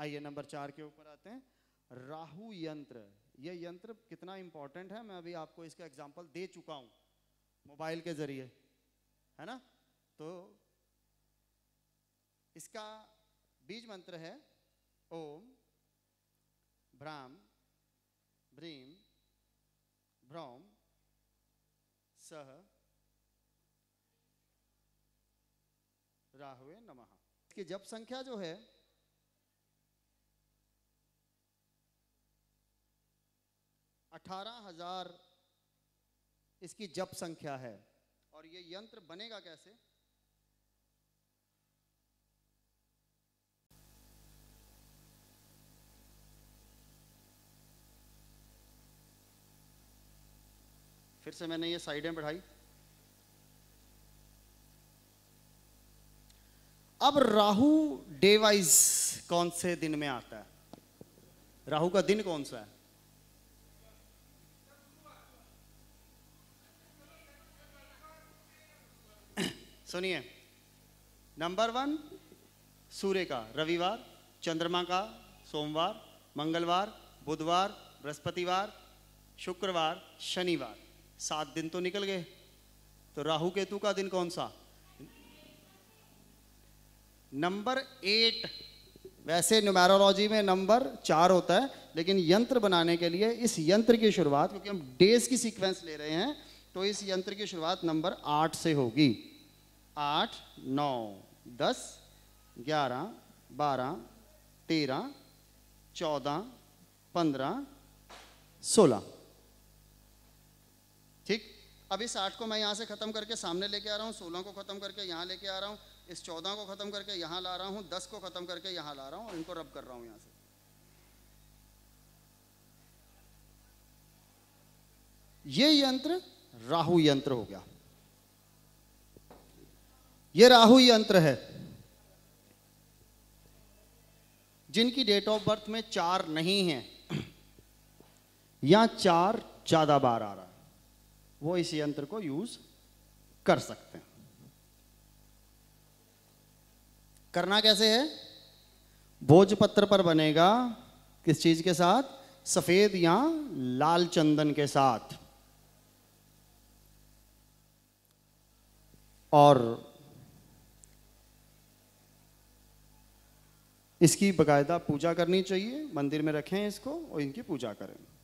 आइए नंबर चार के ऊपर आते हैं राहु यंत्र यह यंत्र कितना इंपॉर्टेंट है मैं अभी आपको इसका एग्जाम्पल दे चुका हूँ मोबाइल के जरिए है ना तो इसका बीज मंत्र है ओम भ्राम भ्रीम भ्रौम सह राहुए नमः इसकी जप संख्या जो है अठारह हजार इसकी जप संख्या है और ये यंत्र बनेगा कैसे फिर से मैंने ये साइडें बढ़ाई अब राहु डे वाइज कौन से दिन में आता है राहु का दिन कौन सा है सुनिए नंबर वन सूर्य का रविवार चंद्रमा का सोमवार मंगलवार बुधवार बृहस्पतिवार शुक्रवार शनिवार सात दिन तो निकल गए तो राहु केतु का दिन कौन सा नंबर एट वैसे न्यूमेरोलॉजी में नंबर चार होता है लेकिन यंत्र बनाने के लिए इस यंत्र की शुरुआत क्योंकि हम डेज की सीक्वेंस ले रहे हैं तो इस यंत्र की शुरुआत नंबर आठ से होगी आठ नौ दस ग्यारह बारह तेरह चौदह पंद्रह सोलह ठीक अब इस आठ को मैं यहाँ से ख़त्म करके सामने लेके आ रहा हूँ सोलह को ख़त्म करके यहाँ लेके आ रहा हूँ इस चौदह को ख़त्म करके यहाँ ला रहा हूँ दस को ख़त्म करके यहाँ ला रहा हूँ और इनको रब कर रहा हूँ यहाँ से ये यंत्र राहु यंत्र हो गया ये राहु यंत्र है जिनकी डेट ऑफ बर्थ में चार नहीं है या चार ज्यादा बार आ रहा है वो इस यंत्र को यूज कर सकते हैं करना कैसे है भोजपत्र पर बनेगा किस चीज के साथ सफेद या लाल चंदन के साथ और इसकी बकायदा पूजा करनी चाहिए मंदिर में रखें इसको और इनकी पूजा करें